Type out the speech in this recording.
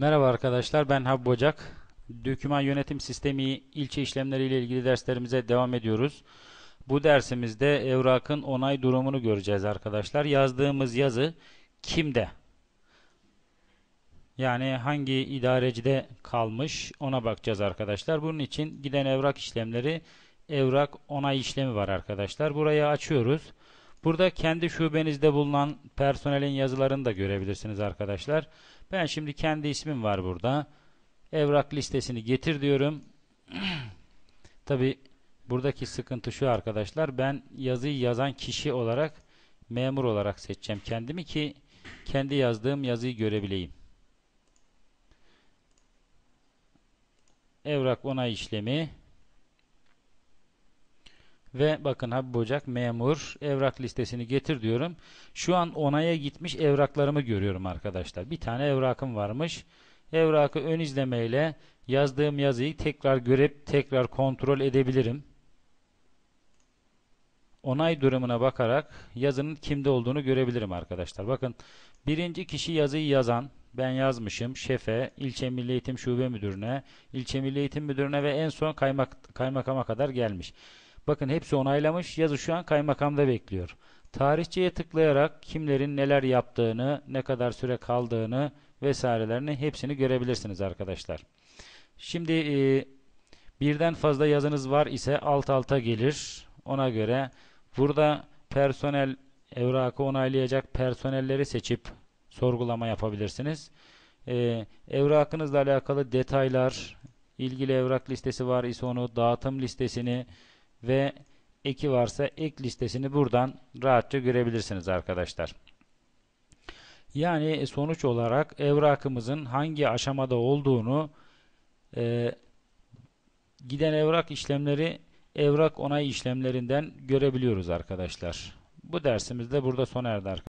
Merhaba arkadaşlar ben Hab Bocak. Döküman yönetim sistemi ilçe işlemleri ile ilgili derslerimize devam ediyoruz. Bu dersimizde evrakın onay durumunu göreceğiz arkadaşlar. Yazdığımız yazı kimde? Yani hangi idarecide kalmış ona bakacağız arkadaşlar. Bunun için giden evrak işlemleri evrak onay işlemi var arkadaşlar. Burayı açıyoruz. Burada kendi şubenizde bulunan personelin yazılarını da görebilirsiniz arkadaşlar. Ben şimdi kendi ismim var burada. Evrak listesini getir diyorum. Tabi buradaki sıkıntı şu arkadaşlar. Ben yazıyı yazan kişi olarak memur olarak seçeceğim kendimi ki kendi yazdığım yazıyı görebileyim. Evrak onay işlemi. Ve bakın Habib Ocak memur evrak listesini getir diyorum. Şu an onaya gitmiş evraklarımı görüyorum arkadaşlar. Bir tane evrakım varmış. Evrakı ön izlemeyle yazdığım yazıyı tekrar görüp tekrar kontrol edebilirim. Onay durumuna bakarak yazının kimde olduğunu görebilirim arkadaşlar. Bakın birinci kişi yazıyı yazan ben yazmışım şefe, ilçe milli eğitim şube müdürüne, ilçe milli eğitim müdürüne ve en son kaymak, kaymakama kadar gelmiş. Bakın hepsi onaylamış. Yazı şu an kaymakamda bekliyor. Tarihçeye tıklayarak kimlerin neler yaptığını, ne kadar süre kaldığını vesairelerini hepsini görebilirsiniz arkadaşlar. Şimdi e, birden fazla yazınız var ise alt alta gelir. Ona göre burada personel evrakı onaylayacak personelleri seçip sorgulama yapabilirsiniz. E, evrakınızla alakalı detaylar, ilgili evrak listesi var ise onu, dağıtım listesini, ve eki varsa ek listesini buradan rahatça görebilirsiniz arkadaşlar. Yani e, sonuç olarak evrakımızın hangi aşamada olduğunu e, giden evrak işlemleri evrak onay işlemlerinden görebiliyoruz arkadaşlar. Bu dersimiz de burada sona erdi arkadaşlar.